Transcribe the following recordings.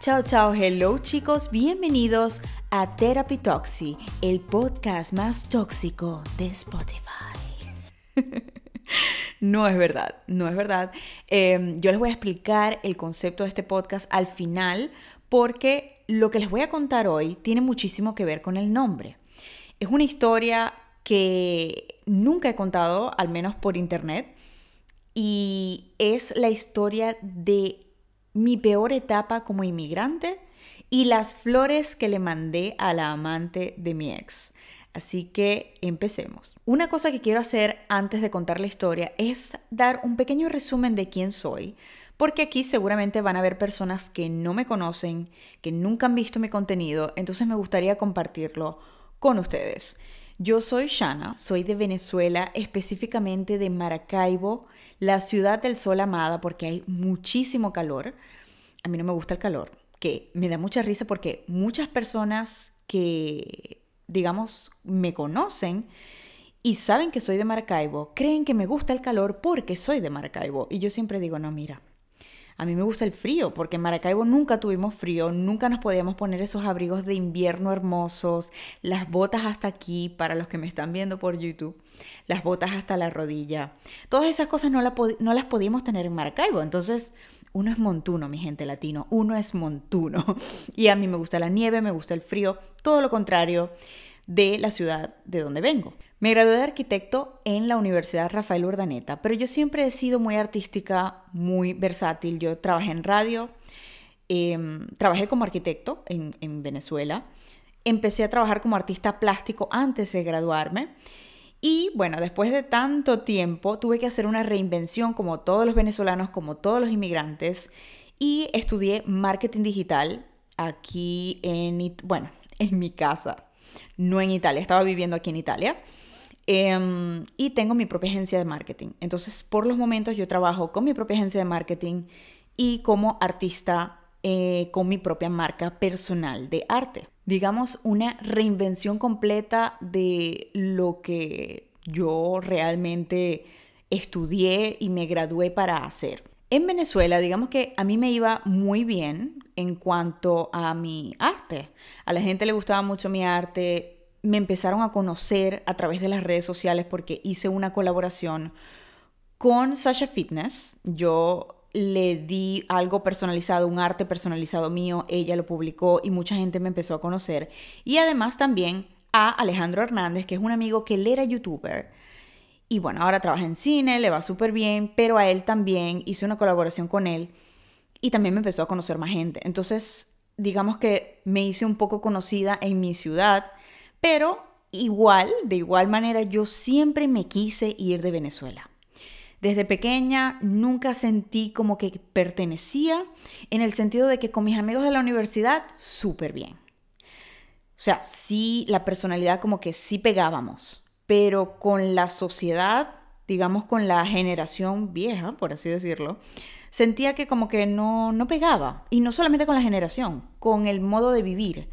Chao, chao, hello chicos, bienvenidos a Therapy Toxi, el podcast más tóxico de Spotify. no es verdad, no es verdad. Em, yo les voy a explicar el concepto de este podcast al final porque lo que les voy a contar hoy tiene muchísimo que ver con el nombre. Es una historia que nunca he contado, al menos por internet, y es la historia de mi peor etapa como inmigrante y las flores que le mandé a la amante de mi ex. Así que empecemos. Una cosa que quiero hacer antes de contar la historia es dar un pequeño resumen de quién soy, porque aquí seguramente van a haber personas que no me conocen, que nunca han visto mi contenido, entonces me gustaría compartirlo con ustedes. Yo soy Shana, soy de Venezuela, específicamente de Maracaibo, la ciudad del sol amada porque hay muchísimo calor. A mí no me gusta el calor, que me da mucha risa porque muchas personas que, digamos, me conocen y saben que soy de Maracaibo, creen que me gusta el calor porque soy de Maracaibo. Y yo siempre digo, no, mira, a mí me gusta el frío, porque en Maracaibo nunca tuvimos frío, nunca nos podíamos poner esos abrigos de invierno hermosos, las botas hasta aquí, para los que me están viendo por YouTube, las botas hasta la rodilla. Todas esas cosas no, las podíamos tener en Maracaibo, entonces uno es montuno, mi gente latino, uno es montuno. Y a mí me gusta la nieve, me gusta el frío, todo lo contrario de la ciudad de donde vengo. Me gradué de arquitecto en la Universidad Rafael Urdaneta, pero yo siempre he sido muy artística, muy versátil. Yo trabajé en radio, em, trabajé como arquitecto en, en Venezuela, empecé a trabajar como artista plástico antes de graduarme. Y bueno, después de tanto tiempo tuve que hacer una reinvención como todos los venezolanos, como todos los inmigrantes, y estudié marketing digital aquí en, bueno, en mi casa, no en Italia, estaba viviendo aquí en Italia. Em, y tengo mi propia agencia de marketing. Entonces, por los momentos yo trabajo con mi propia agencia de marketing y como artista eh, con mi propia marca personal de arte. Digamos, una reinvención completa de lo que yo realmente estudié y me gradué para hacer. En Venezuela, digamos que a mí me iba muy bien en cuanto a mi arte. A la gente le gustaba mucho mi arte, me empezaron a conocer a través de las redes sociales porque hice una colaboración con Sasha Fitness. Yo le di algo personalizado, un arte personalizado mío, ella lo publicó y mucha gente me empezó a conocer. Y además también a Alejandro Hernández, que es un amigo que él era youtuber. Y bueno, ahora trabaja en cine, le va súper bien, pero a él también hice una colaboración con él y también me empezó a conocer más gente. Entonces, digamos que me hice un poco conocida en mi ciudad pero igual, de igual manera, yo siempre me quise ir de Venezuela. Desde pequeña nunca sentí como que pertenecía, en el sentido de que con mis amigos de la universidad, súper bien. O sea, sí, la personalidad como que sí pegábamos, pero con la sociedad, digamos con la generación vieja, por así decirlo, sentía que como que no, no pegaba. Y no solamente con la generación, con el modo de vivir.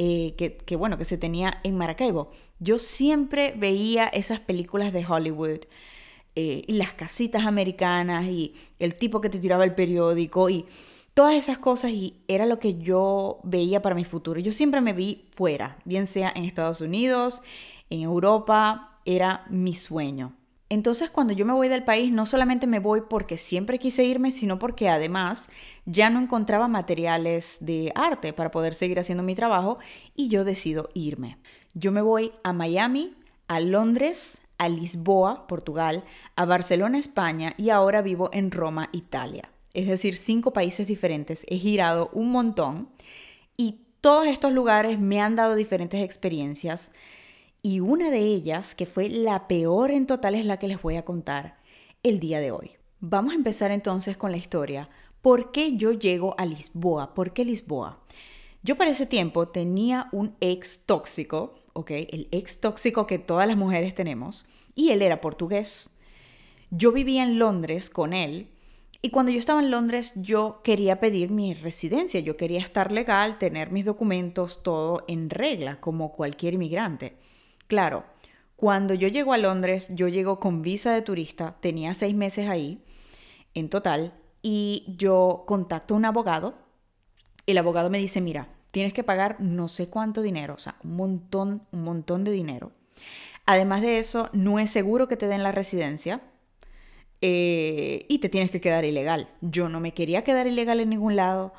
Eh, que, bueno, que se tenía en Maracaibo. Yo siempre veía esas películas de Hollywood, eh, las casitas americanas y el tipo que te tiraba el periódico y todas esas cosas y era lo que yo veía para mi futuro. Yo siempre me vi fuera, bien sea en Estados Unidos, en Europa, era mi sueño. Entonces cuando yo me voy del país no solamente me voy porque siempre quise irme, sino porque además ya no encontraba materiales de arte para poder seguir haciendo mi trabajo y yo decido irme. Yo me voy a Miami, a Londres, a Lisboa, Portugal, a Barcelona, España y ahora vivo en Roma, Italia. Es decir, cinco países diferentes, he girado un montón y todos estos lugares me han dado diferentes experiencias y una de ellas, que fue la peor en total, es la que les voy a contar el día de hoy. Vamos a empezar entonces con la historia. ¿Por qué yo llego a Lisboa? ¿Por qué Lisboa? Yo para ese tiempo tenía un ex tóxico, ¿ok? El ex tóxico que todas las mujeres tenemos, y él era portugués. Yo vivía en Londres con él, y cuando yo estaba en Londres yo quería pedir mi residencia, yo quería estar legal, tener mis documentos, todo en regla, como cualquier inmigrante. Claro, cuando yo llego a Londres, yo llego con visa de turista, tenía seis meses ahí en total, y yo contacto a un abogado, el abogado me dice, mira, tienes que pagar no sé cuánto dinero, o sea, un montón, un montón de dinero. Además de eso, no es seguro que te den la residencia eh, y te tienes que quedar ilegal. Yo no me quería quedar ilegal en ningún lado,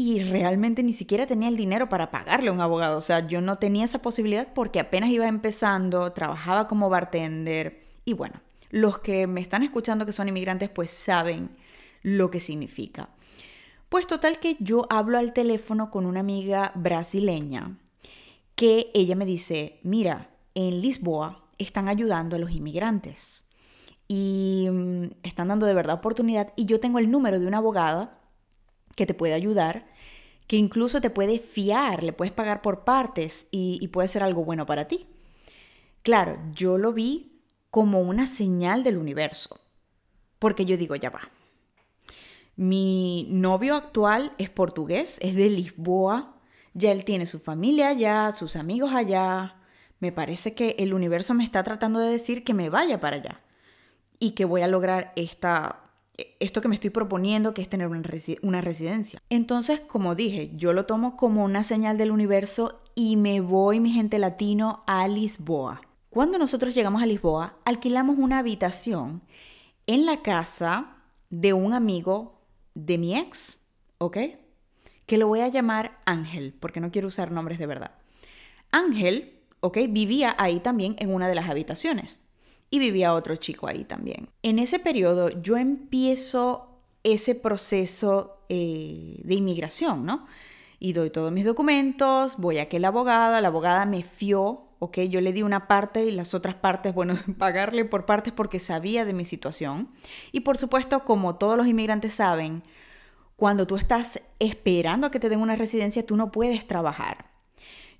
y realmente ni siquiera tenía el dinero para pagarle a un abogado. O sea, yo no tenía esa posibilidad porque apenas iba empezando, trabajaba como bartender. Y bueno, los que me están escuchando que son inmigrantes pues saben lo que significa. Pues total que yo hablo al teléfono con una amiga brasileña que ella me dice, mira, en Lisboa están ayudando a los inmigrantes y mm, están dando de verdad oportunidad y yo tengo el número de una abogada que te puede ayudar, que incluso te puede fiar, le puedes pagar por partes y, puede ser algo bueno para ti. Claro, yo lo vi como una señal del universo, porque yo digo, ya va. Mi novio actual es portugués, es de Lisboa, ya él tiene su familia allá, sus amigos allá. Me parece que el universo me está tratando de decir que me vaya para allá y que voy a lograr esta esto que me estoy proponiendo, que es tener una, residencia. Entonces, como dije, yo lo tomo como una señal del universo y me voy, mi gente latino, a Lisboa. Cuando nosotros llegamos a Lisboa, alquilamos una habitación en la casa de un amigo de mi ex, ¿ok? Que lo voy a llamar Ángel, porque no quiero usar nombres de verdad. Ángel, ¿ok? Vivía ahí también en una de las habitaciones y vivía otro chico ahí también. En ese periodo yo empiezo ese proceso eh, de inmigración, ¿no? Y doy todos mis documentos, voy a que la abogada, la abogada me fió ¿ok? Yo le di una parte y las otras partes, bueno, pagarle por partes porque sabía de mi situación. Y por supuesto, como todos los inmigrantes saben, cuando tú estás esperando a que te den una residencia, tú no puedes trabajar.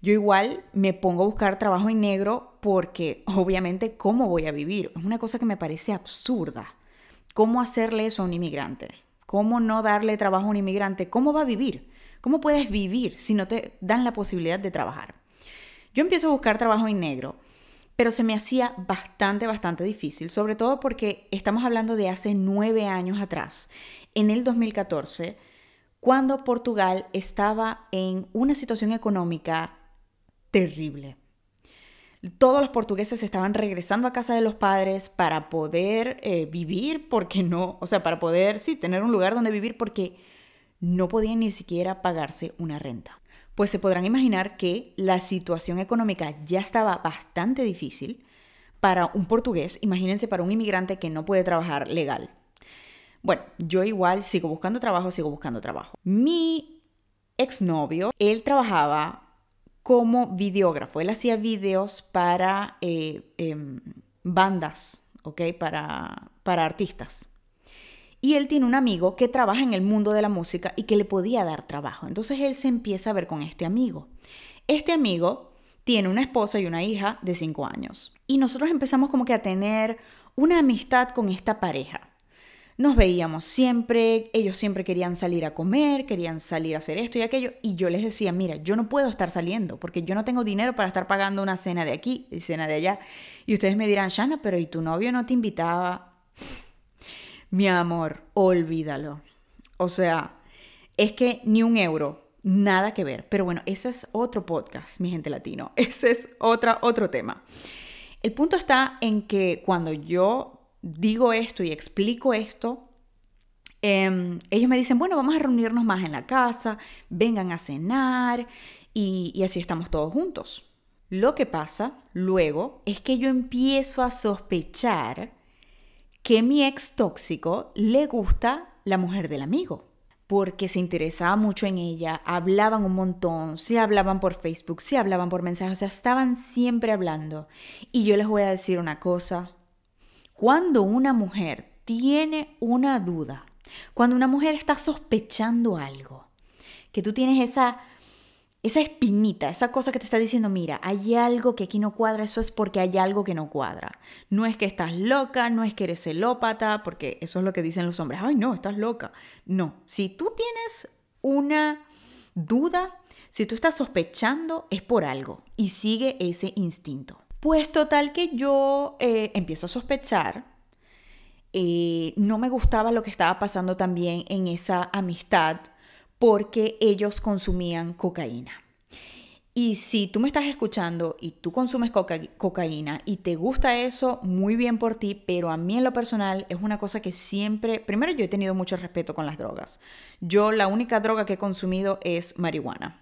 Yo igual me pongo a buscar trabajo en negro porque obviamente cómo voy a vivir. Es una cosa que me parece absurda. ¿Cómo hacerle eso a un inmigrante? ¿Cómo no darle trabajo a un inmigrante? ¿Cómo va a vivir? ¿Cómo puedes vivir si no te dan la posibilidad de trabajar? Yo empiezo a buscar trabajo en negro, pero se me hacía bastante, bastante difícil, sobre todo porque estamos hablando de hace nueve años atrás, en el 2014, cuando Portugal estaba en una situación económica terrible. Todos los portugueses estaban regresando a casa de los padres para poder eh, vivir, porque no, o sea, para poder, sí, tener un lugar donde vivir, porque no podían ni siquiera pagarse una renta. Pues se podrán imaginar que la situación económica ya estaba bastante difícil para un portugués, imagínense para un inmigrante que no puede trabajar legal. Bueno, yo igual sigo buscando trabajo, sigo buscando trabajo. Mi exnovio, él trabajaba como videógrafo. Él hacía videos para eh, em, bandas, ¿ok? Para, para artistas. Y él tiene un amigo que trabaja en el mundo de la música y que le podía dar trabajo. Entonces él se empieza a ver con este amigo. Este amigo tiene una esposa y una hija de 5 años. Y nosotros empezamos como que a tener una amistad con esta pareja nos veíamos siempre, ellos siempre querían salir a comer, querían salir a hacer esto y aquello, y yo les decía, mira, yo no puedo estar saliendo porque yo no tengo dinero para estar pagando una cena de aquí y cena de allá. Y ustedes me dirán, Shana, pero ¿y tu novio no te invitaba? Mi amor, olvídalo. O sea, es que ni un euro, nada que ver. Pero bueno, ese es otro podcast, mi gente latino. Ese es otra, otro tema. El punto está en que cuando yo digo esto y explico esto, em, ellos me dicen, bueno, vamos a reunirnos más en la casa, vengan a cenar y, y así estamos todos juntos. Lo que pasa luego es que yo empiezo a sospechar que mi ex tóxico le gusta la mujer del amigo, porque se interesaba mucho en ella, hablaban un montón, se hablaban por Facebook, se hablaban por mensajes, o sea, estaban siempre hablando. Y yo les voy a decir una cosa, cuando una mujer tiene una duda, cuando una mujer está sospechando algo, que tú tienes esa esa espinita, esa cosa que te está diciendo, mira, hay algo que aquí no cuadra, eso es porque hay algo que no cuadra. No es que estás loca, no es que eres celópata, porque eso es lo que dicen los hombres, ay no, estás loca. No, si tú tienes una duda, si tú estás sospechando, es por algo y sigue ese instinto. Pues total que yo eh, empiezo a sospechar, eh, no me gustaba lo que estaba pasando también en esa amistad porque ellos consumían cocaína. Y si tú me estás escuchando y tú consumes cocaína y te gusta eso, muy bien por ti, pero a mí en lo personal es una cosa que siempre, primero yo he tenido mucho respeto con las drogas. Yo la única droga que he consumido es marihuana.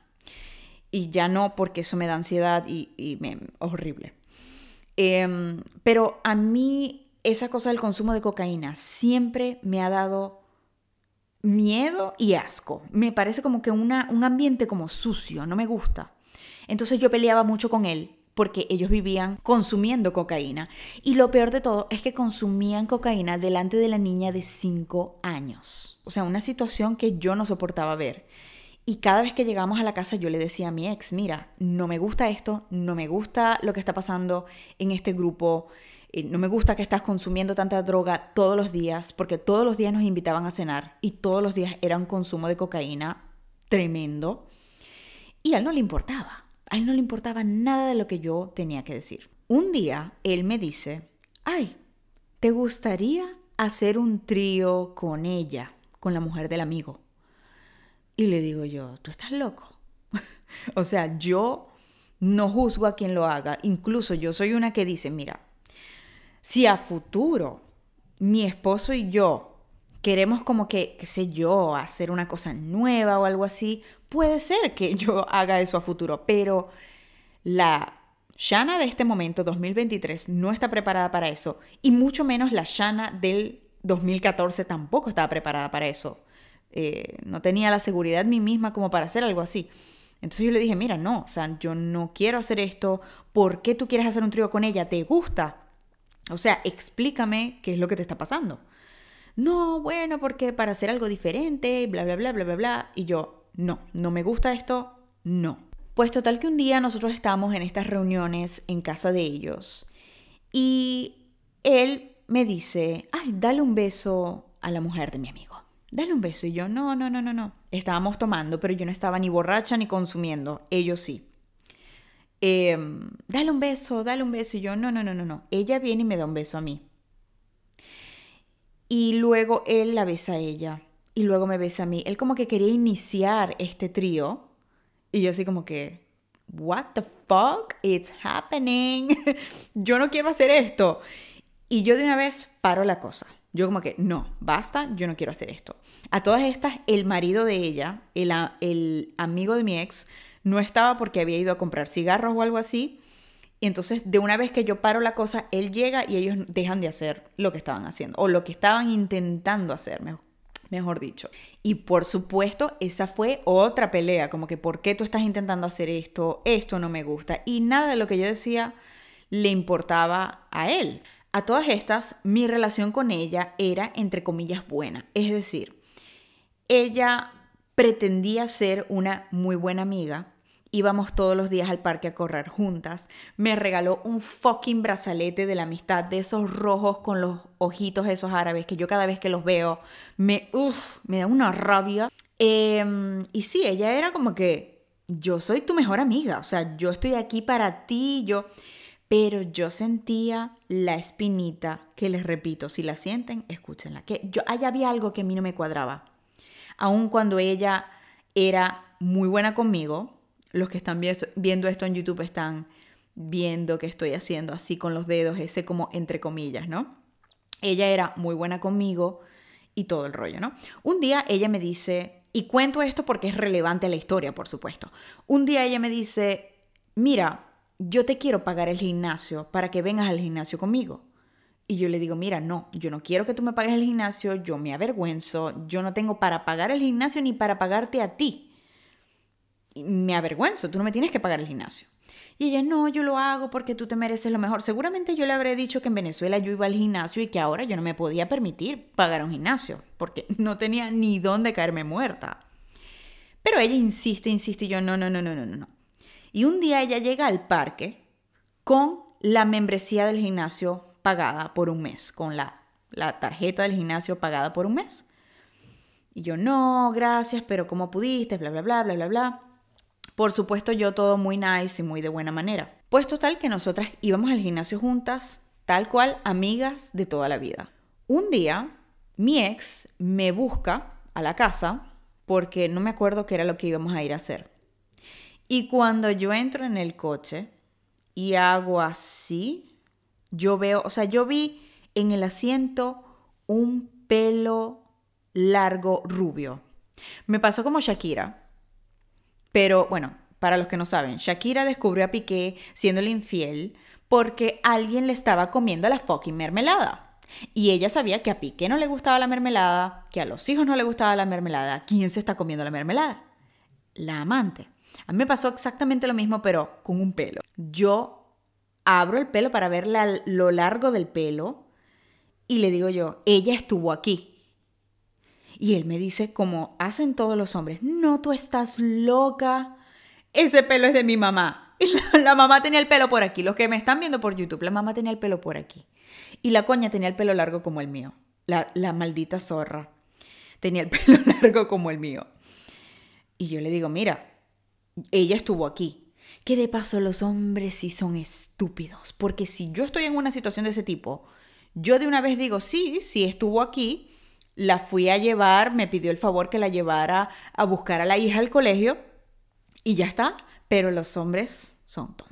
Y ya no porque eso me da ansiedad y, y horrible. Em, pero a mí esa cosa del consumo de cocaína siempre me ha dado miedo y asco. Me parece como que una, un ambiente como sucio, no me gusta. Entonces yo peleaba mucho con él porque ellos vivían consumiendo cocaína. Y lo peor de todo es que consumían cocaína delante de la niña de 5 años. O sea, una situación que yo no soportaba ver. Y cada vez que llegamos a la casa yo le decía a mi ex, mira, no me gusta esto, no me gusta lo que está pasando en este grupo, eh, no me gusta que estás consumiendo tanta droga todos los días, porque todos los días nos invitaban a cenar y todos los días era un consumo de cocaína tremendo. Y a él no le importaba, a él no le importaba nada de lo que yo tenía que decir. Un día él me dice, ay, ¿te gustaría hacer un trío con ella, con la mujer del amigo? Y le digo yo, tú estás loco. o sea, yo no juzgo a quien lo haga. Incluso yo soy una que dice, mira, si a futuro mi esposo y yo queremos como que, qué sé yo, hacer una cosa nueva o algo así, puede ser que yo haga eso a futuro, pero la llana de este momento, 2023, no está preparada para eso, y mucho menos la llana del 2014 tampoco estaba preparada para eso. Eh, no tenía la seguridad mí misma como para hacer algo así. Entonces yo le dije, mira, no, o sea, yo no quiero hacer esto, ¿por qué tú quieres hacer un trío con ella? ¿Te gusta? O sea, explícame qué es lo que te está pasando. No, bueno, porque para hacer algo diferente, bla, bla, bla, bla, bla, bla. Y yo, no, no me gusta esto, no. Pues total que un día nosotros estamos en estas reuniones en casa de ellos y él me dice, ay, dale un beso a la mujer de mi amigo dale un beso. Y yo, no, no, no, no, no. Estábamos tomando, pero yo no estaba ni borracha ni consumiendo. Ellos sí. Em, dale un beso, dale un beso. Y yo, no, no, no, no, no. Ella viene y me da un beso a mí. Y luego él la besa a ella. Y luego me besa a mí. Él como que quería iniciar este trío. Y yo así como que, what the fuck? It's happening. yo no quiero hacer esto. Y yo de una vez paro la cosa. Yo como que, no, basta, yo no quiero hacer esto. A todas estas, el marido de ella, el, amigo de mi ex, no estaba porque había ido a comprar cigarros o algo así. Y entonces, de una vez que yo paro la cosa, él llega y ellos dejan de hacer lo que estaban haciendo o lo que estaban intentando hacer, mejor, mejor dicho. Y por supuesto, esa fue otra pelea, como que, ¿por qué tú estás intentando hacer esto? Esto no me gusta. Y nada de lo que yo decía le importaba a él. A todas estas, mi relación con ella era, entre comillas, buena. Es decir, ella pretendía ser una muy buena amiga. Íbamos todos los días al parque a correr juntas. Me regaló un fucking brazalete de la amistad, de esos rojos con los ojitos esos árabes que yo cada vez que los veo me, me da una rabia. Em, y sí, ella era como que yo soy tu mejor amiga, o sea, yo estoy aquí para ti, yo pero yo sentía la espinita que les repito, si la sienten, escúchenla, que yo allá había algo que a mí no me cuadraba. Aun cuando ella era muy buena conmigo, los que están viendo esto en YouTube están viendo que estoy haciendo así con los dedos, ese como entre comillas, ¿no? Ella era muy buena conmigo y todo el rollo, ¿no? Un día ella me dice, y cuento esto porque es relevante a la historia, por supuesto. Un día ella me dice, mira, yo te quiero pagar el gimnasio para que vengas al gimnasio conmigo. Y yo le digo, mira, no, yo no quiero que tú me pagues el gimnasio, yo me avergüenzo, yo no tengo para pagar el gimnasio ni para pagarte a ti. me avergüenzo, tú no me tienes que pagar el gimnasio. Y ella, no, yo lo hago porque tú te mereces lo mejor. Seguramente yo le habré dicho que en Venezuela yo iba al gimnasio y que ahora yo no me podía permitir pagar un gimnasio, porque no tenía ni dónde caerme muerta. Pero ella insiste, insiste, yo, no, no, no, no, no, no. Y un día ella llega al parque con la membresía del gimnasio pagada por un mes, con la, la tarjeta del gimnasio pagada por un mes. Y yo, no, gracias, pero ¿cómo pudiste? Bla, bla, bla, bla, bla, bla. Por supuesto, yo todo muy nice y muy de buena manera. puesto tal que nosotras íbamos al gimnasio juntas, tal cual amigas de toda la vida. Un día, mi ex me busca a la casa porque no me acuerdo qué era lo que íbamos a ir a hacer. Y cuando yo entro en el coche y hago así, yo veo, o sea, yo vi en el asiento un pelo largo rubio. Me pasó como Shakira, pero bueno, para los que no saben, Shakira descubrió a Piqué siéndole infiel porque alguien le estaba comiendo la fucking mermelada. Y ella sabía que a Piqué no le gustaba la mermelada, que a los hijos no le gustaba la mermelada. ¿Quién se está comiendo la mermelada? La amante. A mí me pasó exactamente lo mismo, pero con un pelo. Yo abro el pelo para ver lo largo del pelo y le digo yo, ella estuvo aquí. Y él me dice, como hacen todos los hombres, no, tú estás loca. Ese pelo es de mi mamá. Y la, mamá tenía el pelo por aquí. Los que me están viendo por YouTube, la mamá tenía el pelo por aquí. Y la coña tenía el pelo largo como el mío. La, la maldita zorra tenía el pelo largo como el mío. Y yo le digo, mira, ella estuvo aquí. Que de paso los hombres sí son estúpidos, porque si yo estoy en una situación de ese tipo, yo de una vez digo, sí, sí estuvo aquí, la fui a llevar, me pidió el favor que la llevara a buscar a la hija al colegio y ya está, pero los hombres son todos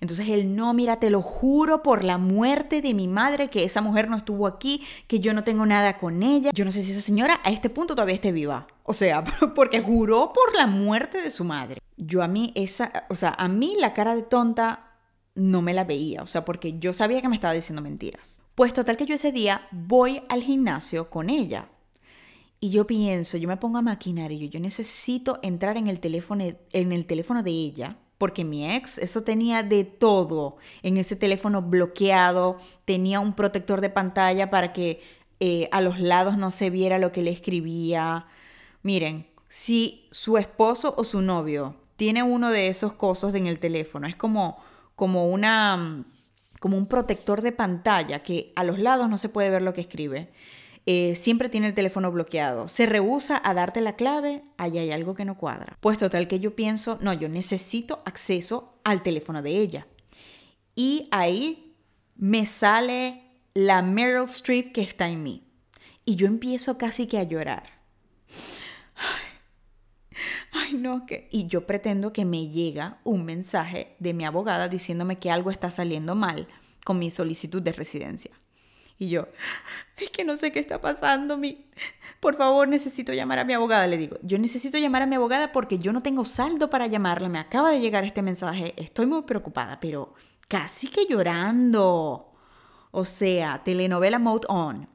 entonces él, no, mira, te lo juro por la muerte de mi madre que esa mujer no estuvo aquí, que yo no tengo nada con ella. Yo no sé si esa señora a este punto todavía esté viva. O sea, porque juró por la muerte de su madre. Yo a mí esa, o sea, a mí la cara de tonta no me la veía, o sea, porque yo sabía que me estaba diciendo mentiras. Pues total que yo ese día voy al gimnasio con ella. Y yo pienso, yo me pongo a maquinar y yo, yo necesito entrar en el teléfono en el teléfono de ella porque mi ex, eso tenía de todo en ese teléfono bloqueado, tenía un protector de pantalla para que eh, a los lados no se viera lo que le escribía. Miren, si su esposo o su novio tiene uno de esos cosas en el teléfono, es como, como una como un protector de pantalla que a los lados no se puede ver lo que escribe. Eh, siempre tiene el teléfono bloqueado, se rehúsa a darte la clave, ahí hay algo que no cuadra. Pues total que yo pienso, no, yo necesito acceso al teléfono de ella. Y ahí me sale la Meryl Streep que está en mí. Y yo empiezo casi que a llorar. Ay, no, Y yo pretendo que me llega un mensaje de mi abogada diciéndome que algo está saliendo mal con mi solicitud de residencia. Y yo, es que no sé qué está pasando, mi... por favor necesito llamar a mi abogada. Le digo, yo necesito llamar a mi abogada porque yo no tengo saldo para llamarla, me acaba de llegar este mensaje, estoy muy preocupada, pero casi que llorando. O sea, telenovela mode on.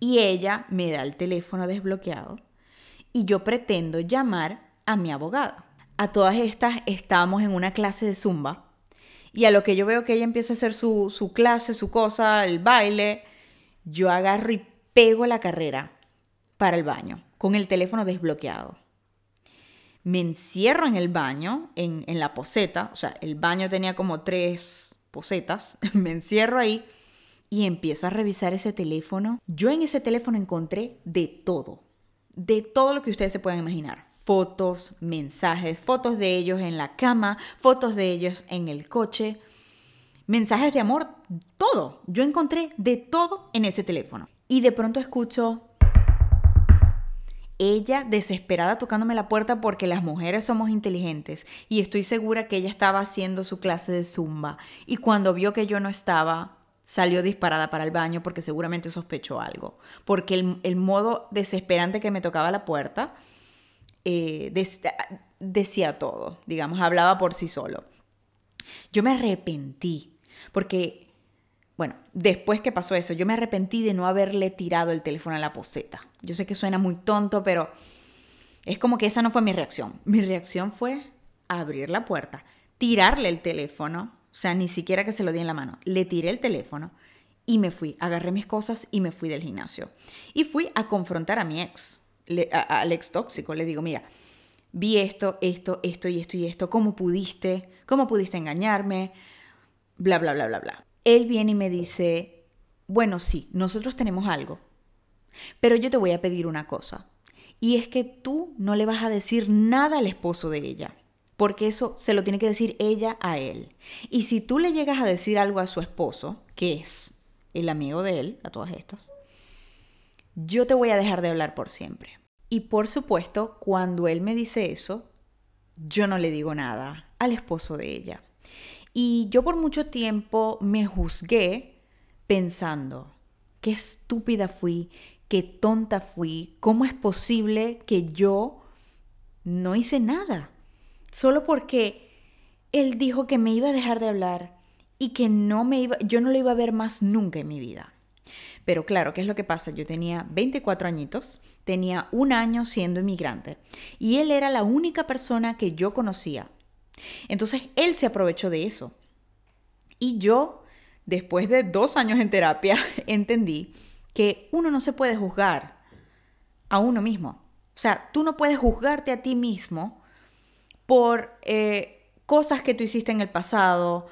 Y ella me da el teléfono desbloqueado y yo pretendo llamar a mi abogada. A todas estas estábamos en una clase de zumba y a lo que yo veo que ella empieza a hacer su, clase, su cosa, el baile, yo agarro y pego la carrera para el baño, con el teléfono desbloqueado. Me encierro en el baño, en, en la poseta, o sea, el baño tenía como tres posetas, me encierro ahí y empiezo a revisar ese teléfono. Yo en ese teléfono encontré de todo, de todo lo que ustedes se puedan imaginar fotos, mensajes, fotos de ellos en la cama, fotos de ellos en el coche, mensajes de amor, todo. Yo encontré de todo en ese teléfono. Y de pronto escucho ella desesperada tocándome la puerta porque las mujeres somos inteligentes y estoy segura que ella estaba haciendo su clase de zumba y cuando vio que yo no estaba salió disparada para el baño porque seguramente sospechó algo, porque el, el modo desesperante que me tocaba la puerta eh, decía todo, digamos, hablaba por sí solo. Yo me arrepentí, porque, bueno, después que pasó eso, yo me arrepentí de no haberle tirado el teléfono a la poseta. Yo sé que suena muy tonto, pero es como que esa no fue mi reacción. Mi reacción fue abrir la puerta, tirarle el teléfono, o sea, ni siquiera que se lo di en la mano, le tiré el teléfono y me fui, agarré mis cosas y me fui del gimnasio. Y fui a confrontar a mi ex al ex tóxico, le digo, mira, vi esto, esto, esto y esto y esto, ¿cómo pudiste? ¿Cómo pudiste engañarme? Bla, bla, bla, bla, bla. Él viene y me dice, bueno, sí, nosotros tenemos algo, pero yo te voy a pedir una cosa, y es que tú no le vas a decir nada al esposo de ella porque eso se lo tiene que decir ella a él. Y si tú le llegas a decir algo a su esposo, que es el amigo de él, a todas estas, yo te voy a dejar de hablar por siempre. Y por supuesto, cuando él me dice eso, yo no le digo nada al esposo de ella. Y yo por mucho tiempo me juzgué pensando, qué estúpida fui, qué tonta fui, cómo es posible que yo no hice nada, solo porque él dijo que me iba a dejar de hablar y que no me iba, yo no lo iba a ver más nunca en mi vida. Pero claro, ¿qué es lo que pasa? Yo tenía 24 añitos, tenía un año siendo inmigrante y él era la única persona que yo conocía. Entonces él se aprovechó de eso. Y yo, después de dos años en terapia, entendí que uno no se puede juzgar a uno mismo. O sea, tú no puedes juzgarte a ti mismo por eh, cosas que tú hiciste en el pasado,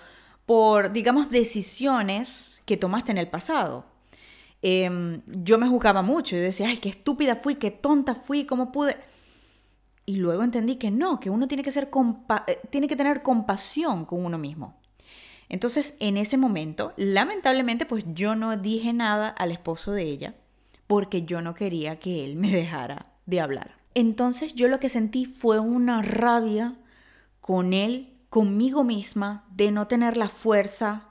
por, digamos, decisiones que tomaste en el pasado. Em, yo me juzgaba mucho. y decía, ay, qué estúpida fui, qué tonta fui, cómo pude. Y luego entendí que no, que uno tiene que, ser eh, tiene que tener compasión con uno mismo. Entonces, en ese momento, lamentablemente, pues yo no dije nada al esposo de ella porque yo no quería que él me dejara de hablar. Entonces, yo lo que sentí fue una rabia con él, conmigo misma, de no tener la fuerza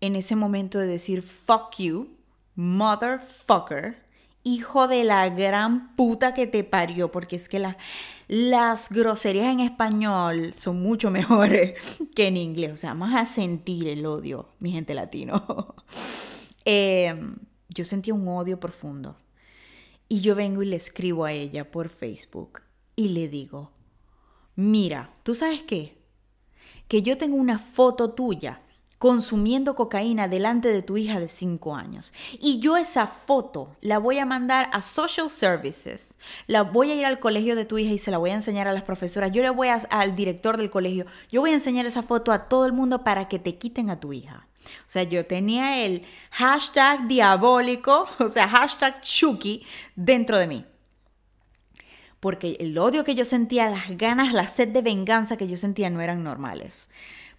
en ese momento de decir fuck you motherfucker, hijo de la gran puta que te parió, porque es que las groserías en español son mucho mejores que en inglés. O sea, vamos a sentir el odio, mi gente latino. Em, yo sentía un odio profundo. Y yo vengo y le escribo a ella por Facebook y le digo, mira, ¿tú sabes qué? Que yo tengo una foto tuya consumiendo cocaína delante de tu hija de 5 años. Y yo esa foto la voy a mandar a Social Services, la voy a ir al colegio de tu hija y se la voy a enseñar a las profesoras, yo le voy al director del colegio, yo voy a enseñar esa foto a todo el mundo para que te quiten a tu hija. O sea, yo tenía el hashtag diabólico, o sea, hashtag Chucky dentro de mí. Porque el odio que yo sentía, las ganas, la sed de venganza que yo sentía no eran normales.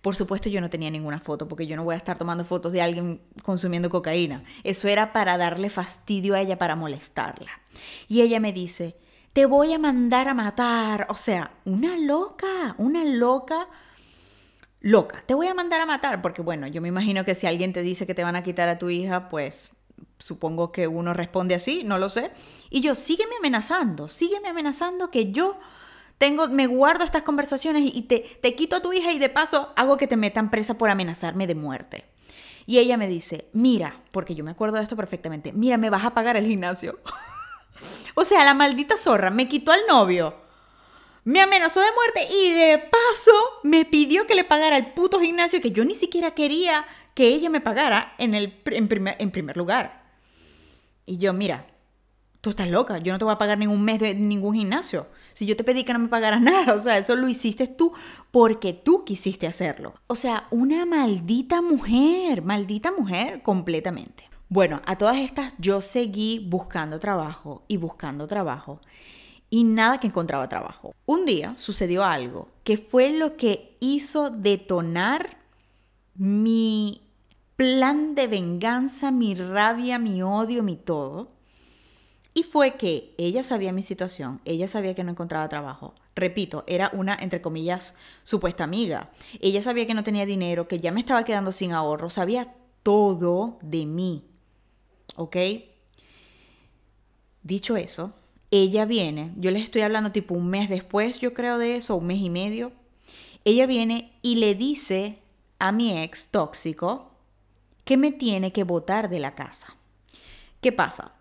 Por supuesto yo no tenía ninguna foto porque yo no voy a estar tomando fotos de alguien consumiendo cocaína. Eso era para darle fastidio a ella, para molestarla. Y ella me dice, te voy a mandar a matar. O sea, una loca, una loca loca. Te voy a mandar a matar, porque bueno, yo me imagino que si alguien te dice que te van a quitar a tu hija, pues supongo que uno responde así, no lo sé. Y yo, sígueme amenazando, sígueme amenazando que yo me guardo estas conversaciones y te, te quito a tu hija y de paso hago que te metan presa por amenazarme de muerte. Y ella me dice, mira, porque yo me acuerdo de esto perfectamente, mira, me vas a pagar el gimnasio. o sea, la maldita zorra me quitó al novio, me amenazó de muerte y de paso me pidió que le pagara el puto gimnasio que yo ni siquiera quería que ella me pagara en, el, en, primer, en primer lugar. Y yo, mira, tú estás loca, yo no te voy a pagar ningún mes de ningún gimnasio. Si yo te pedí que no me pagaras nada, o sea, eso lo hiciste tú porque tú quisiste hacerlo. O sea, una maldita mujer, maldita mujer completamente. Bueno, a todas estas yo seguí buscando trabajo y buscando trabajo y nada que encontraba trabajo. Un día sucedió algo que fue lo que hizo detonar mi plan de venganza, mi rabia, mi odio, mi todo. Y fue que ella sabía mi situación, ella sabía que no encontraba trabajo. Repito, era una, entre comillas, supuesta amiga. Ella sabía que no tenía dinero, que ya me estaba quedando sin ahorro, sabía todo de mí. ¿Ok? Dicho eso, ella viene, yo les estoy hablando tipo un mes después, yo creo de eso, un mes y medio. Ella viene y le dice a mi ex tóxico que me tiene que botar de la casa. ¿Qué pasa?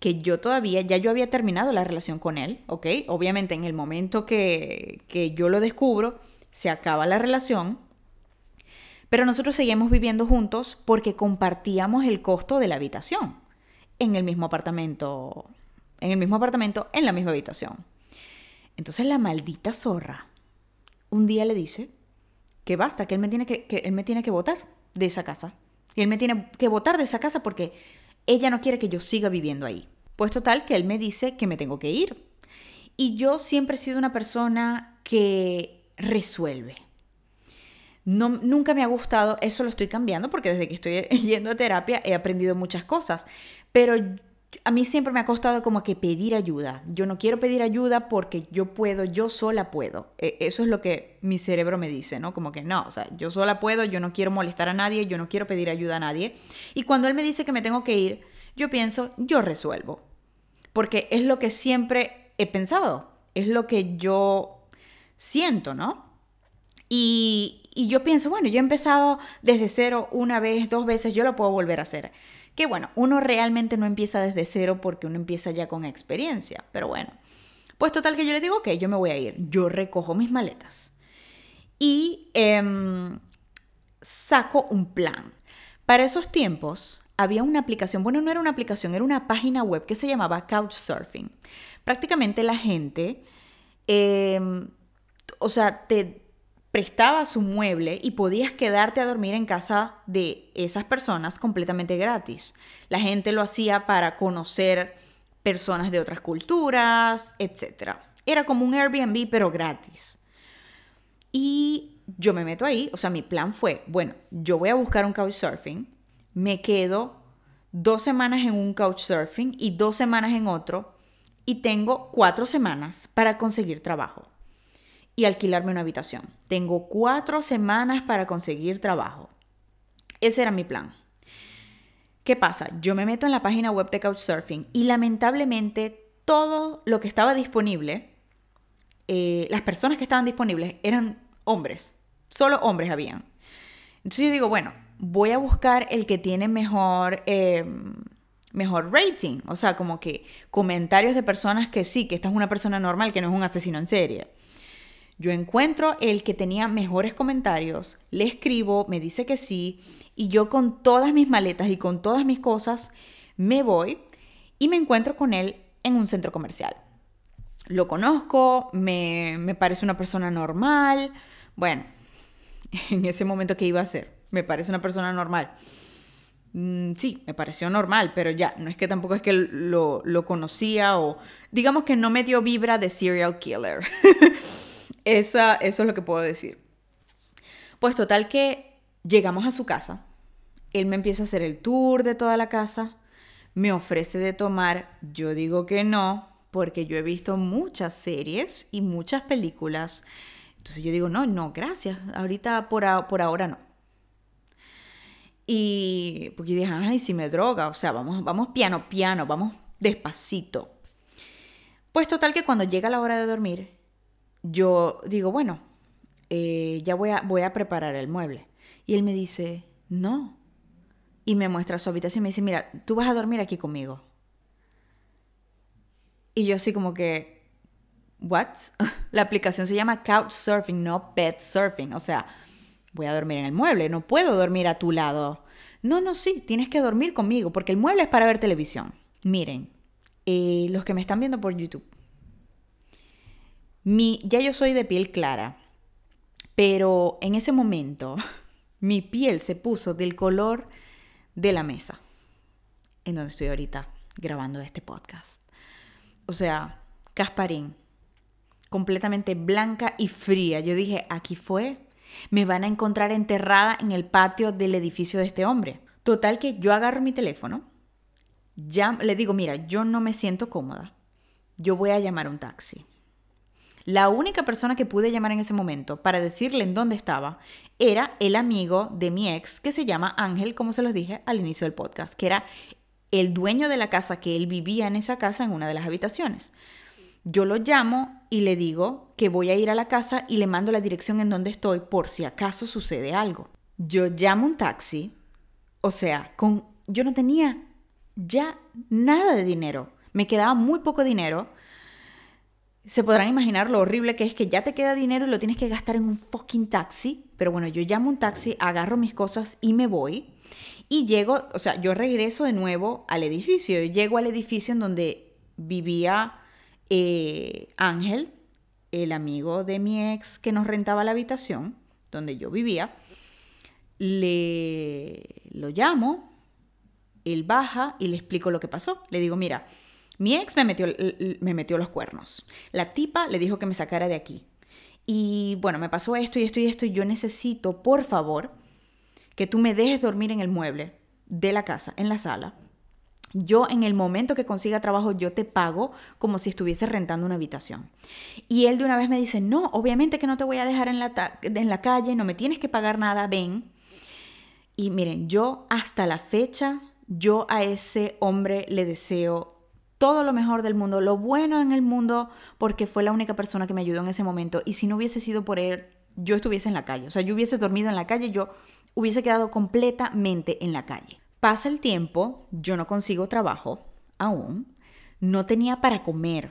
que yo todavía, ya yo había terminado la relación con él, ¿ok? Obviamente en el momento que, que yo lo descubro, se acaba la relación, pero nosotros seguimos viviendo juntos porque compartíamos el costo de la habitación en el mismo apartamento, en el mismo apartamento, en la misma habitación. Entonces la maldita zorra un día le dice que basta, que él me tiene que, que él me tiene que votar de esa casa. Y él me tiene que votar de esa casa porque ella no quiere que yo siga viviendo ahí. puesto tal que él me dice que me tengo que ir. Y yo siempre he sido una persona que resuelve. No, nunca me ha gustado, eso lo estoy cambiando porque desde que estoy yendo a terapia he aprendido muchas cosas, pero a mí siempre me ha costado como que pedir ayuda. Yo no quiero pedir ayuda porque yo puedo, yo sola puedo. E, eso es lo que mi cerebro me dice, ¿no? Como que no, o sea, yo sola puedo, yo no quiero molestar a nadie, yo no quiero pedir ayuda a nadie. Y cuando él me dice que me tengo que ir, yo pienso, yo resuelvo. Porque es lo que siempre he pensado, es lo que yo siento, ¿no? Y, yo pienso, bueno, yo he empezado desde cero una vez, dos veces, yo lo puedo volver a hacer. Que bueno, uno realmente no empieza desde cero porque uno empieza ya con experiencia, pero bueno. Pues total que yo le digo, ok, yo me voy a ir, yo recojo mis maletas y em, saco un plan. Para esos tiempos había una aplicación, bueno, no era una aplicación, era una página web que se llamaba Couchsurfing. Prácticamente la gente, em, o sea, te, prestaba su mueble y podías quedarte a dormir en casa de esas personas completamente gratis. La gente lo hacía para conocer personas de otras culturas, etc. Era como un Airbnb pero gratis. Y yo me meto ahí, o sea, mi plan fue, bueno, yo voy a buscar un couchsurfing, me quedo dos semanas en un couchsurfing y dos semanas en otro, y tengo cuatro semanas para conseguir trabajo y alquilarme una habitación. Tengo cuatro semanas para conseguir trabajo. Ese era mi plan. ¿Qué pasa? Yo me meto en la página web de Couchsurfing y lamentablemente todo lo que estaba disponible, eh, las personas que estaban disponibles eran hombres, solo hombres habían. Entonces yo digo, bueno, voy a buscar el que tiene mejor, eh, mejor rating, o sea, como que comentarios de personas que sí, que esta es una persona normal, que no es un asesino en serie. Yo encuentro el que tenía mejores comentarios, le escribo, me dice que sí, y yo con todas mis maletas y con todas mis cosas me voy y me encuentro con él en un centro comercial. Lo conozco, me, parece una persona normal. Bueno, en ese momento que iba a ser, me parece una persona normal. Mm, sí, me pareció normal, pero ya, no es que tampoco es que lo, lo conocía o digamos que no me dio vibra de serial killer. eso es lo que puedo decir. Pues total que llegamos a su casa, él me empieza a hacer el tour de toda la casa, me ofrece de tomar, yo digo que no, porque yo he visto muchas series y muchas películas. Entonces yo digo, no, no, gracias, ahorita por, ahora no. Y porque dije, ay, si me droga, o sea, vamos, vamos piano, piano, vamos despacito. Pues total que cuando llega la hora de dormir, yo digo, bueno, eh, ya voy a, voy a preparar el mueble. Y él me dice, no. Y me muestra su habitación y me dice, mira, tú vas a dormir aquí conmigo. Y yo así como que, ¿what? La aplicación se llama Couchsurfing, no Bed Surfing. O sea, voy a dormir en el mueble, no puedo dormir a tu lado. No, no, sí, tienes que dormir conmigo porque el mueble es para ver televisión. Miren, eh, los que me están viendo por YouTube, ya yo soy de piel clara, pero en ese momento mi piel se puso del color de la mesa en donde estoy ahorita grabando este podcast. O sea, Casparín, completamente blanca y fría. Yo dije, aquí fue, me van a encontrar enterrada en el patio del edificio de este hombre. Total que yo agarro mi teléfono, ya le digo, mira, yo no me siento cómoda, yo voy a llamar un taxi. La única persona que pude llamar en ese momento para decirle en dónde estaba era el amigo de mi ex que se llama Ángel, como se los dije al inicio del podcast, que era el dueño de la casa que él vivía en esa casa en una de las habitaciones. Yo lo llamo y le digo que voy a ir a la casa y le mando la dirección en donde estoy por si acaso sucede algo. Yo llamo un taxi, o sea, con yo no tenía ya nada de dinero. Me quedaba muy poco dinero se podrán imaginar lo horrible que es que ya te queda dinero y lo tienes que gastar en un fucking taxi. Pero bueno, yo llamo un taxi, agarro mis cosas y me voy. Y llego, o sea, yo regreso de nuevo al edificio. llego al edificio en donde vivía eh, Ángel, el amigo de mi ex que nos rentaba la habitación, donde yo vivía. Le lo llamo, él baja y le explico lo que pasó. Le digo, mira, mi ex me metió, me metió los cuernos. La tipa le dijo que me sacara de aquí. Y bueno, me pasó esto y esto y esto y yo necesito, por favor, que tú me dejes dormir en el mueble de la casa, en la sala. Yo en el momento que consiga trabajo, yo te pago como si estuviese rentando una habitación. Y él de una vez me dice, no, obviamente que no te voy a dejar en la, en la calle, no me tienes que pagar nada, ven. Y miren, yo hasta la fecha, yo a ese hombre le deseo todo lo mejor del mundo, lo bueno en el mundo, porque fue la única persona que me ayudó en ese momento. Y si no hubiese sido por él, yo estuviese en la calle. O sea, yo hubiese dormido en la calle, yo hubiese quedado completamente en la calle. Pasa el tiempo, yo no consigo trabajo aún. No tenía para comer.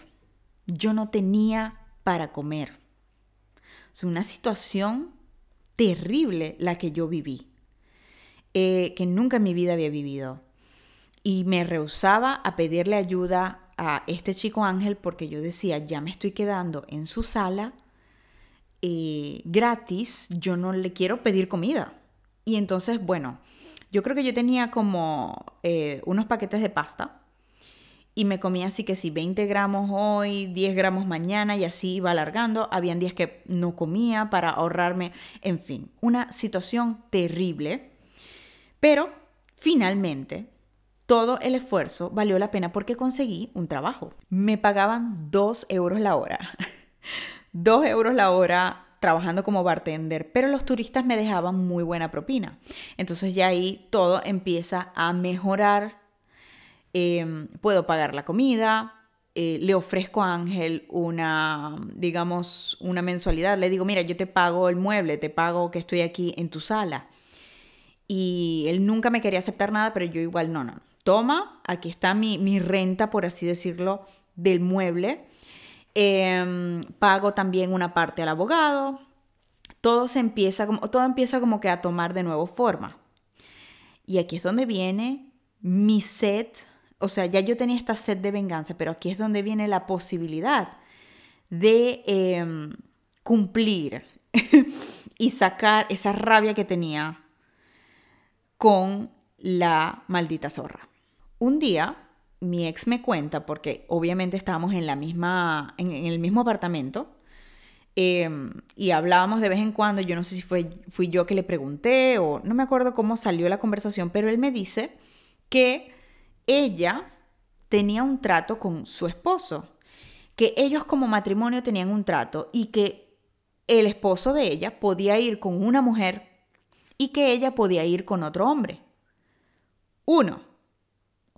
Yo no tenía para comer. Es una situación terrible la que yo viví, eh, que nunca en mi vida había vivido y me rehusaba a pedirle ayuda a este chico Ángel porque yo decía, ya me estoy quedando en su sala eh, gratis, yo no le quiero pedir comida. Y entonces, bueno, yo creo que yo tenía como eh, unos paquetes de pasta y me comía así que si 20 gramos hoy, 10 gramos mañana y así iba alargando. Habían días que no comía para ahorrarme, en fin, una situación terrible. Pero finalmente todo el esfuerzo valió la pena porque conseguí un trabajo. Me pagaban dos euros la hora. Dos euros la hora trabajando como bartender, pero los turistas me dejaban muy buena propina. Entonces ya ahí todo empieza a mejorar. Em, puedo pagar la comida, eh, le ofrezco a Ángel una, digamos, una mensualidad. Le digo, mira, yo te pago el mueble, te pago que estoy aquí en tu sala. Y él nunca me quería aceptar nada, pero yo igual, no, no, toma, aquí está mi, renta, por así decirlo, del mueble. Em, pago también una parte al abogado. Todo, se empieza como, todo empieza como que a tomar de nuevo forma. Y aquí es donde viene mi sed, o sea, ya yo tenía esta sed de venganza, pero aquí es donde viene la posibilidad de em, cumplir y sacar esa rabia que tenía con la maldita zorra. Un día mi ex me cuenta, porque obviamente estábamos en, la misma, en, el mismo apartamento, em, y hablábamos de vez en cuando, yo no sé si fue, fui yo que le pregunté o no me acuerdo cómo salió la conversación, pero él me dice que ella tenía un trato con su esposo, que ellos como matrimonio tenían un trato y que el esposo de ella podía ir con una mujer y que ella podía ir con otro hombre. Uno,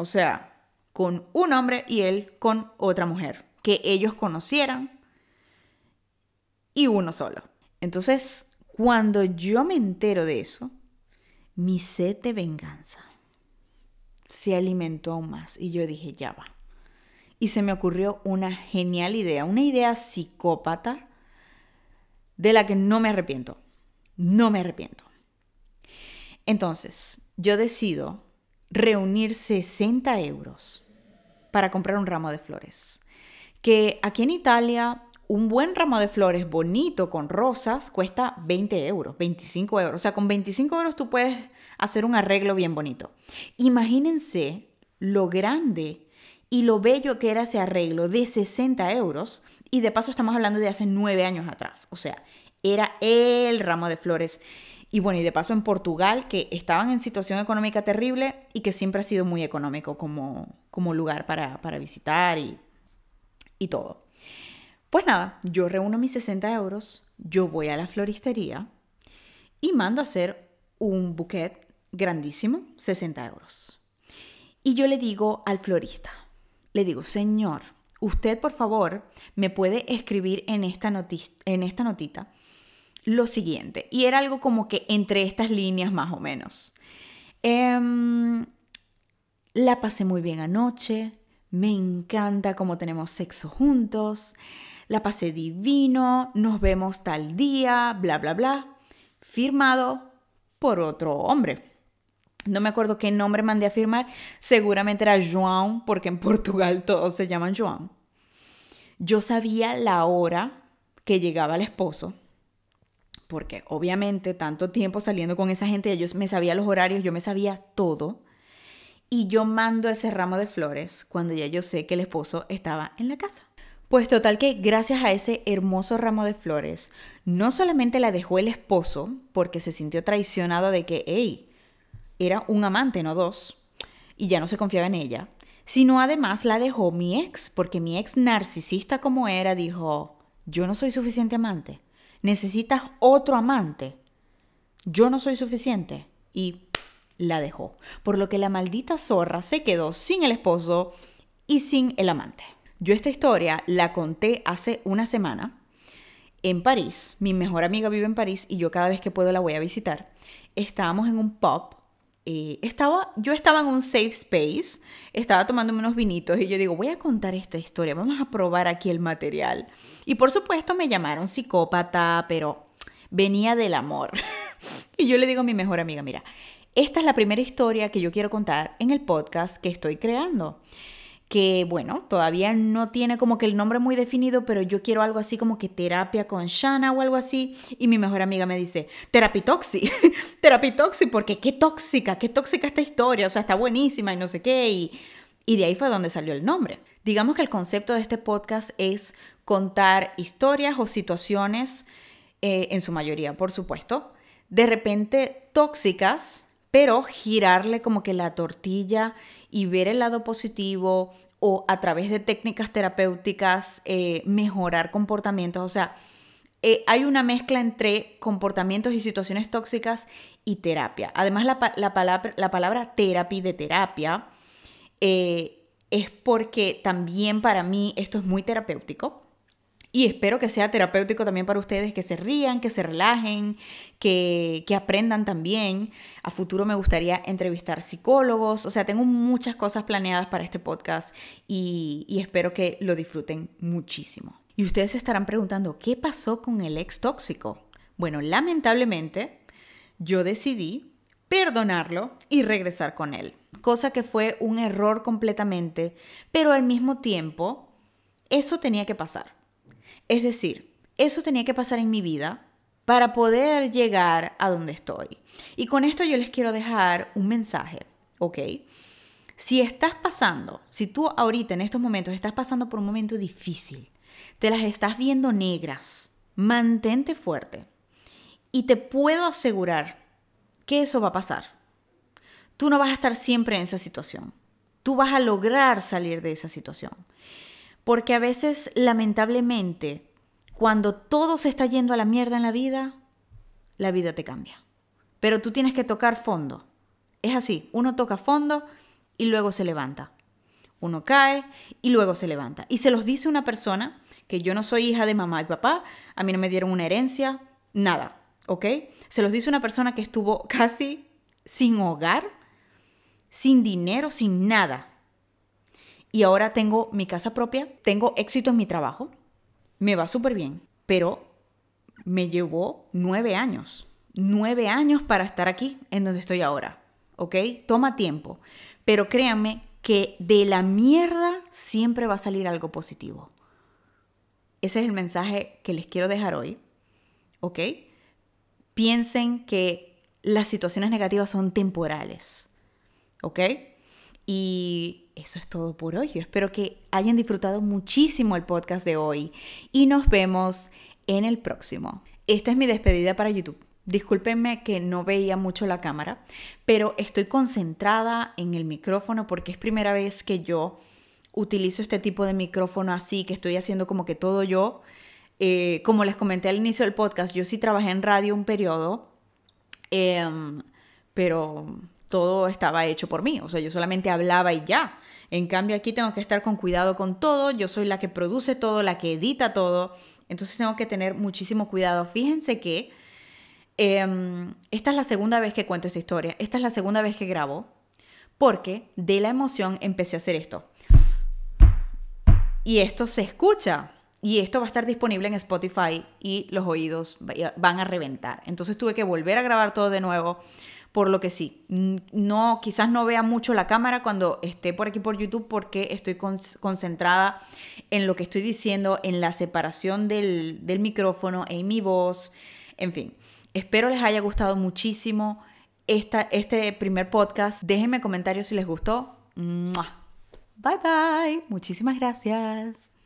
o sea, con un hombre y él con otra mujer, que ellos conocieran y uno solo. Entonces, cuando yo me entero de eso, mi sed de venganza se alimentó aún más y yo dije, ya va. Y se me ocurrió una genial idea, una idea psicópata de la que no me arrepiento. No me arrepiento. Entonces, yo decido reunir 60 euros para comprar un ramo de flores. Que aquí en Italia un buen ramo de flores bonito con rosas cuesta 20 euros, 25 euros. O sea, con 25 euros tú puedes hacer un arreglo bien bonito. Imagínense lo grande y lo bello que era ese arreglo de 60 euros. Y de paso estamos hablando de hace 9 años atrás. O sea, era el ramo de flores y bueno, y de paso en Portugal, que estaban en situación económica terrible y que siempre ha sido muy económico como, lugar para, visitar y, todo. Pues nada, yo reúno mis 60 euros, yo voy a la floristería y mando a hacer un bouquet grandísimo, 60 euros. Y yo le digo al florista, le digo, señor, usted por favor me puede escribir en esta, en esta notita lo siguiente, y era algo como que entre estas líneas más o menos. Em, la pasé muy bien anoche, me encanta cómo tenemos sexo juntos, la pasé divino, nos vemos tal día, bla, bla, bla, firmado por otro hombre. No me acuerdo qué nombre mandé a firmar, seguramente era João, porque en Portugal todos se llaman João. Yo sabía la hora que llegaba el esposo, porque obviamente tanto tiempo saliendo con esa gente, yo me sabía los horarios, yo me sabía todo. Y yo mando ese ramo de flores cuando ya yo sé que el esposo estaba en la casa. Pues total que gracias a ese hermoso ramo de flores, no solamente la dejó el esposo porque se sintió traicionado de que, hey, era un amante, no dos, y ya no se confiaba en ella, sino además la dejó mi ex, porque mi ex narcisista como era dijo, yo no soy suficiente amante necesitas otro amante. Yo no soy suficiente. Y la dejó. Por lo que la maldita zorra se quedó sin el esposo y sin el amante. Yo esta historia la conté hace una semana en París. Mi mejor amiga vive en París y yo cada vez que puedo la voy a visitar. Estábamos en un pub eh, estaba, yo estaba en un safe space, estaba tomándome unos vinitos y yo digo, voy a contar esta historia, vamos a probar aquí el material. Y por supuesto me llamaron psicópata, pero venía del amor. y yo le digo a mi mejor amiga, mira, esta es la primera historia que yo quiero contar en el podcast que estoy creando que bueno, todavía no tiene como que el nombre muy definido, pero yo quiero algo así como que terapia con Shana o algo así. Y mi mejor amiga me dice, terapitoxi, terapitoxi, porque qué tóxica, qué tóxica esta historia, o sea, está buenísima y no sé qué. Y, de ahí fue donde salió el nombre. Digamos que el concepto de este podcast es contar historias o situaciones, eh, en su mayoría, por supuesto, de repente tóxicas pero girarle como que la tortilla y ver el lado positivo o a través de técnicas terapéuticas eh, mejorar comportamientos, o sea, eh, hay una mezcla entre comportamientos y situaciones tóxicas y terapia. Además, la, palabra, terapia de terapia eh, es porque también para mí esto es muy terapéutico. Y espero que sea terapéutico también para ustedes, que se rían, que se relajen, que, aprendan también. A futuro me gustaría entrevistar psicólogos, o sea, tengo muchas cosas planeadas para este podcast y, y espero que lo disfruten muchísimo. Y ustedes se estarán preguntando, ¿qué pasó con el ex tóxico? Bueno, lamentablemente yo decidí perdonarlo y regresar con él, cosa que fue un error completamente, pero al mismo tiempo eso tenía que pasar es decir, eso tenía que pasar en mi vida para poder llegar a donde estoy. Y con esto yo les quiero dejar un mensaje, ¿ok? Si estás pasando, si tú ahorita en estos momentos estás pasando por un momento difícil, te las estás viendo negras, mantente fuerte. Y te puedo asegurar que eso va a pasar. Tú no vas a estar siempre en esa situación. Tú vas a lograr salir de esa situación. Porque a veces, lamentablemente, cuando todo se está yendo a la mierda en la vida, la vida te cambia. Pero tú tienes que tocar fondo. Es así, uno toca fondo y luego se levanta. Uno cae y luego se levanta. Y se los dice una persona que yo no soy hija de mamá y papá, a mí no me dieron una herencia, nada, ¿ok? Se los dice una persona que estuvo casi sin hogar, sin dinero, sin nada y ahora tengo mi casa propia, tengo éxito en mi trabajo, me va súper bien, pero me llevó nueve años, nueve años para estar aquí en donde estoy ahora, ¿ok? Toma tiempo, pero créanme que de la mierda siempre va a salir algo positivo. Ese es el mensaje que les quiero dejar hoy, ¿ok? Piensen que las situaciones negativas son temporales, ¿ok? Y eso es todo por hoy. Yo espero que hayan disfrutado muchísimo el podcast de hoy y nos vemos en el próximo. Esta es mi despedida para YouTube. Discúlpenme que no veía mucho la cámara, pero estoy concentrada en el micrófono porque es primera vez que yo utilizo este tipo de micrófono así, que estoy haciendo como que todo yo. Eh, como les comenté al inicio del podcast, yo sí trabajé en radio un periodo, em, pero todo estaba hecho por mí, o sea, yo solamente hablaba y ya. En cambio, aquí tengo que estar con cuidado con todo, yo soy la que produce todo, la que edita todo, entonces tengo que tener muchísimo cuidado. Fíjense que em, esta es la segunda vez que cuento esta historia, esta es la segunda vez que grabo, porque de la emoción empecé a hacer esto. Y esto se escucha. Y esto va a estar disponible en Spotify y los oídos van a reventar. Entonces tuve que volver a grabar todo de nuevo por lo que sí, no, quizás no vea mucho la cámara cuando esté por aquí por YouTube porque estoy concentrada en lo que estoy diciendo, en la separación del, micrófono, en mi voz, en fin. Espero les haya gustado muchísimo este primer podcast. Déjenme comentarios si les gustó. Bye bye. Muchísimas gracias.